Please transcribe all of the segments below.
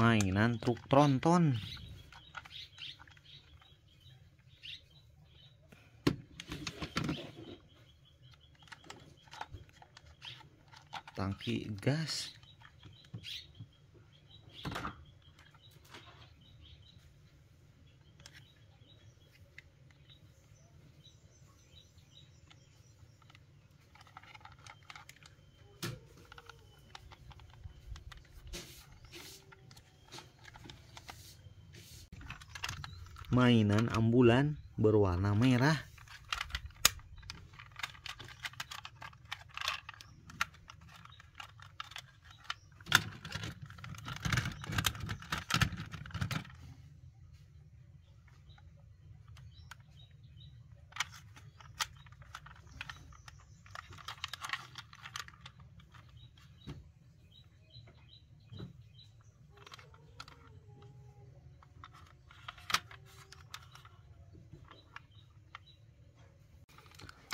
mainan truk tronton tangki gas mainan ambulan berwarna merah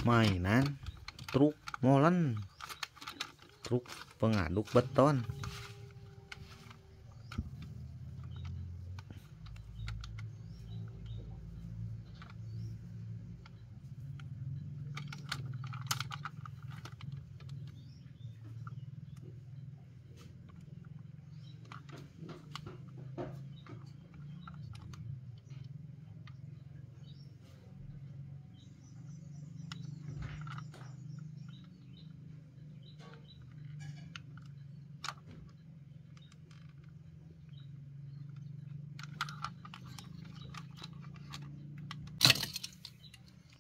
mainan truk molen truk pengaduk beton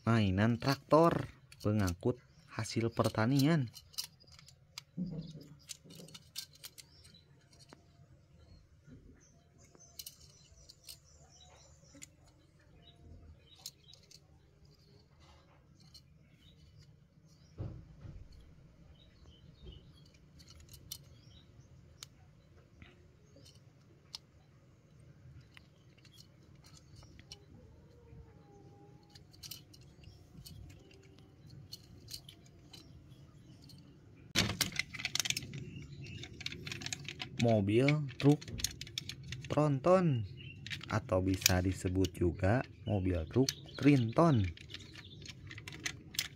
mainan traktor pengangkut hasil pertanian mobil, truk, tronton atau bisa disebut juga mobil truk trinton.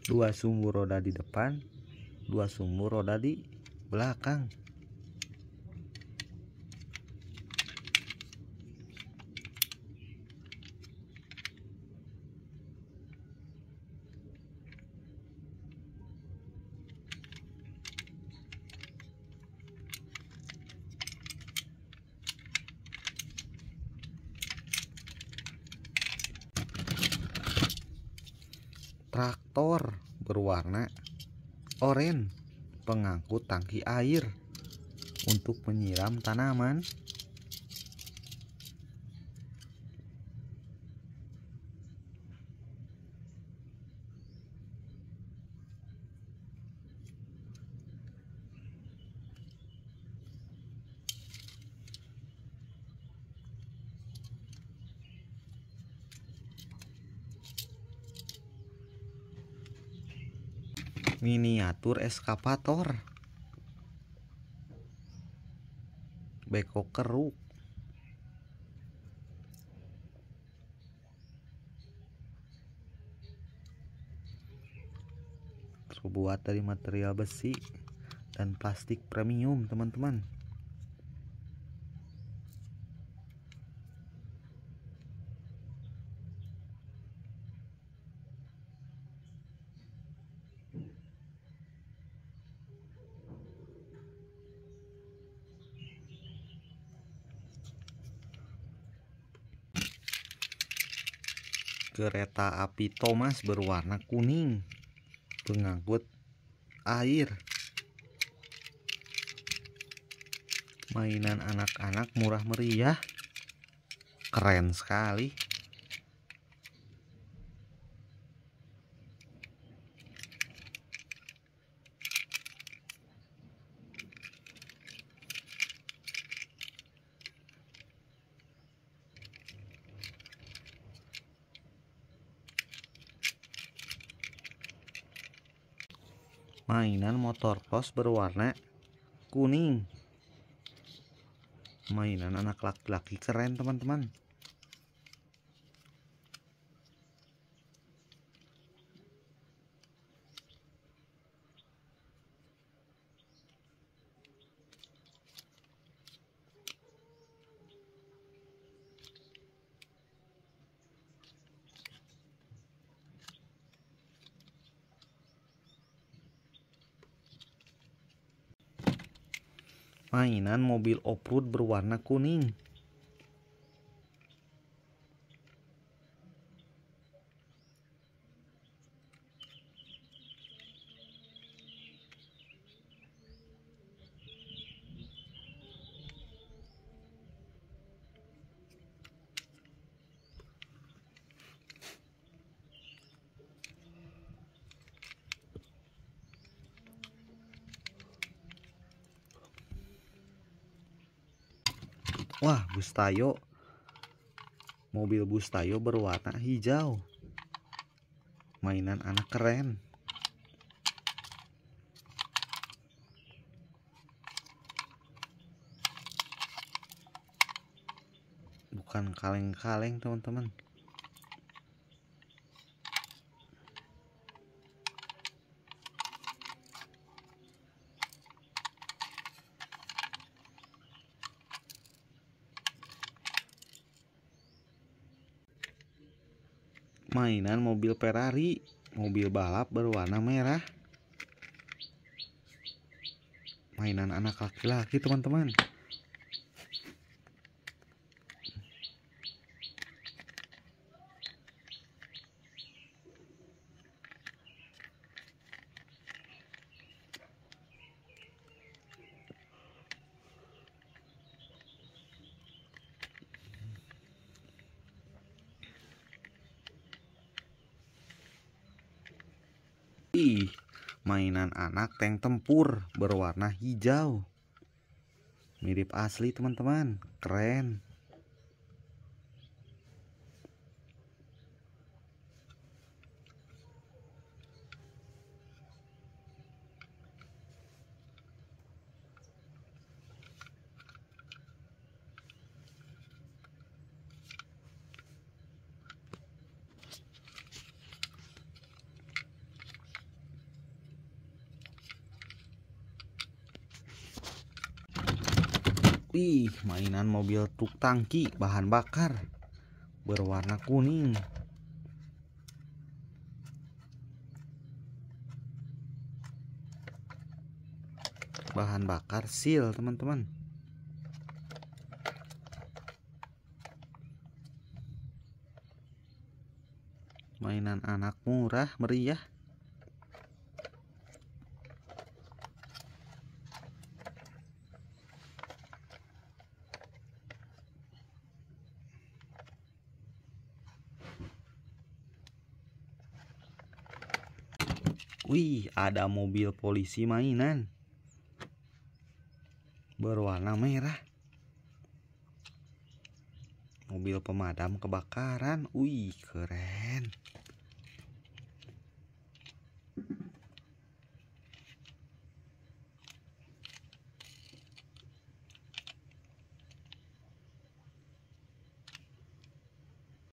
Dua sumbu roda di depan, dua sumbu roda di belakang. traktor berwarna oranye, pengangkut tangki air untuk menyiram tanaman. miniatur eskavator beko keruk terbuat dari material besi dan plastik premium teman-teman kereta api Thomas berwarna kuning pengangkut air mainan anak-anak murah meriah keren sekali mainan motor kos berwarna kuning mainan anak laki-laki keren teman-teman mainan mobil off-road berwarna kuning. Wah, bus Tayo. Mobil bus Tayo berwarna hijau. Mainan anak keren. Bukan kaleng-kaleng, teman-teman. mainan mobil Ferrari, mobil balap berwarna merah. Mainan anak laki-laki, teman-teman. Ih, mainan anak tank tempur berwarna hijau. Mirip asli teman-teman, keren. Wih, mainan mobil truk tangki bahan bakar berwarna kuning. Bahan bakar seal, teman-teman. Mainan anak murah meriah. Wih, ada mobil polisi mainan. Berwarna merah. Mobil pemadam kebakaran. Wih, keren.